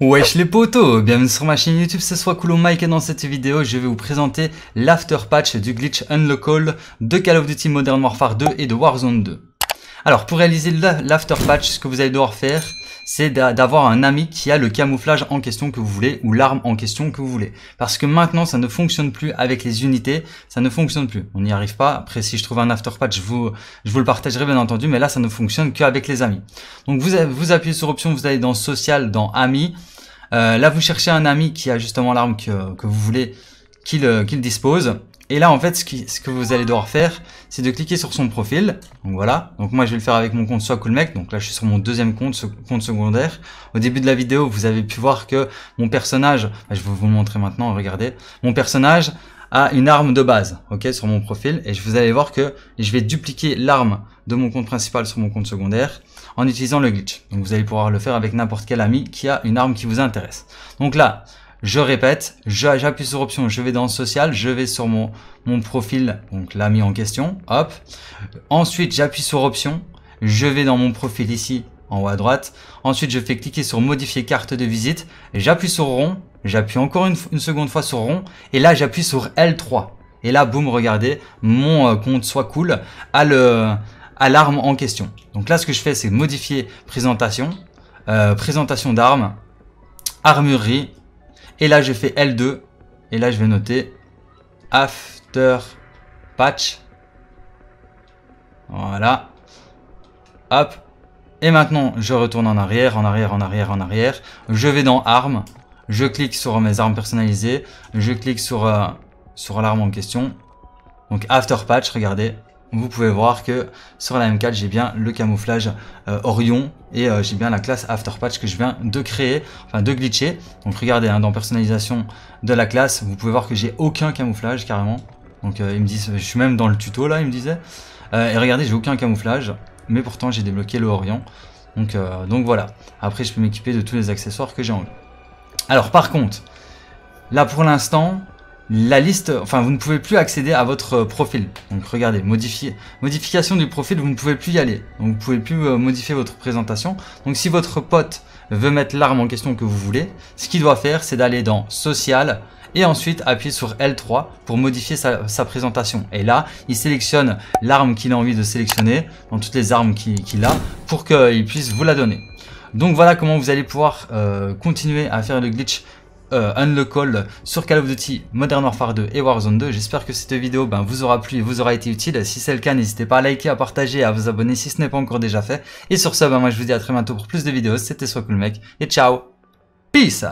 Wesh les potos, bienvenue sur ma chaîne YouTube, ce soit cool Mike et dans cette vidéo je vais vous présenter l'after patch du glitch unlocal de Call of Duty Modern Warfare 2 et de Warzone 2. Alors pour réaliser l'after patch, ce que vous allez devoir faire, c'est d'avoir un ami qui a le camouflage en question que vous voulez ou l'arme en question que vous voulez. Parce que maintenant, ça ne fonctionne plus avec les unités, ça ne fonctionne plus. On n'y arrive pas. Après, si je trouve un after patch, je vous, je vous le partagerai bien entendu, mais là, ça ne fonctionne qu'avec les amis. Donc, vous, vous appuyez sur option, vous allez dans social, dans amis. Euh, là, vous cherchez un ami qui a justement l'arme que, que vous voulez qu'il euh, dispose. Et là, en fait, ce, qui, ce que vous allez devoir faire, c'est de cliquer sur son profil. Donc voilà. Donc moi, je vais le faire avec mon compte mec Donc là, je suis sur mon deuxième compte, compte secondaire. Au début de la vidéo, vous avez pu voir que mon personnage, bah, je vais vous montrer maintenant, regardez. Mon personnage a une arme de base, ok, sur mon profil. Et vous allez voir que je vais dupliquer l'arme de mon compte principal sur mon compte secondaire en utilisant le glitch. Donc vous allez pouvoir le faire avec n'importe quel ami qui a une arme qui vous intéresse. Donc là, je répète, j'appuie sur option, je vais dans social, je vais sur mon, mon profil, donc l'ami en question, hop. Ensuite, j'appuie sur option, je vais dans mon profil ici, en haut à droite. Ensuite, je fais cliquer sur modifier carte de visite, j'appuie sur rond, j'appuie encore une, seconde fois sur rond, et là, j'appuie sur L3. Et là, boum, regardez, mon euh, compte soit cool à le, à l'arme en question. Donc là, ce que je fais, c'est modifier présentation, euh, présentation d'armes, armurerie, et là, je fais L2. Et là, je vais noter after patch. Voilà. Hop. Et maintenant, je retourne en arrière, en arrière, en arrière, en arrière. Je vais dans armes. Je clique sur mes armes personnalisées. Je clique sur, euh, sur l'arme en question. Donc after patch, regardez vous pouvez voir que sur la M4 j'ai bien le camouflage euh, Orion et euh, j'ai bien la classe Afterpatch que je viens de créer, enfin de glitcher. Donc regardez hein, dans personnalisation de la classe, vous pouvez voir que j'ai aucun camouflage carrément. Donc euh, me disent, je suis même dans le tuto là, ils me disaient. et regardez, j'ai aucun camouflage, mais pourtant j'ai débloqué le Orion. Donc, donc voilà, après je peux m'équiper de tous les accessoires que j'ai envie. Alors par contre, là pour l'instant, la liste, enfin vous ne pouvez plus accéder à votre euh, profil. Donc regardez, modifier, modification du profil, vous ne pouvez plus y aller. vous ne pouvez plus euh, modifier votre présentation. Donc si votre pote veut mettre l'arme en question que vous voulez, ce qu'il doit faire c'est d'aller dans social et ensuite appuyer sur L3 pour modifier sa, présentation. Et là, il sélectionne l'arme qu'il a envie de sélectionner dans toutes les armes qu'il a pour qu'il puisse vous la donner. Donc voilà comment vous allez pouvoir euh, continuer à faire le glitch euh, un le sur Call of Duty, Modern Warfare 2 et Warzone 2. J'espère que cette vidéo ben, vous aura plu et vous aura été utile. Si c'est le cas, n'hésitez pas à liker, à partager, à vous abonner si ce n'est pas encore déjà fait. Et sur ce, ben, moi je vous dis à très bientôt pour plus de vidéos. C'était Soit et ciao Peace